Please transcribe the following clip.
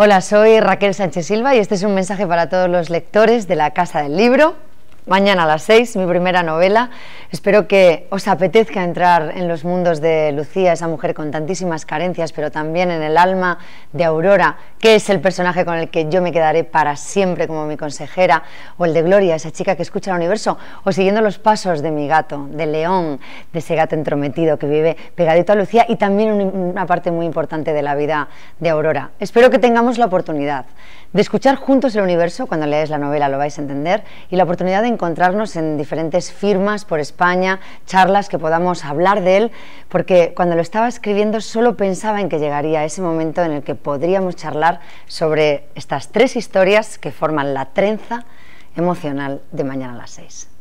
Hola, soy Raquel Sánchez Silva y este es un mensaje para todos los lectores de la Casa del Libro Mañana a las seis, mi primera novela. Espero que os apetezca entrar en los mundos de Lucía, esa mujer con tantísimas carencias, pero también en el alma de Aurora, que es el personaje con el que yo me quedaré para siempre como mi consejera, o el de Gloria, esa chica que escucha el universo, o siguiendo los pasos de mi gato, de León, de ese gato entrometido que vive pegadito a Lucía y también una parte muy importante de la vida de Aurora. Espero que tengamos la oportunidad de escuchar juntos el universo, cuando leáis la novela lo vais a entender, y la oportunidad de encontrarnos en diferentes firmas por España, charlas que podamos hablar de él, porque cuando lo estaba escribiendo solo pensaba en que llegaría ese momento en el que podríamos charlar sobre estas tres historias que forman la trenza emocional de mañana a las seis.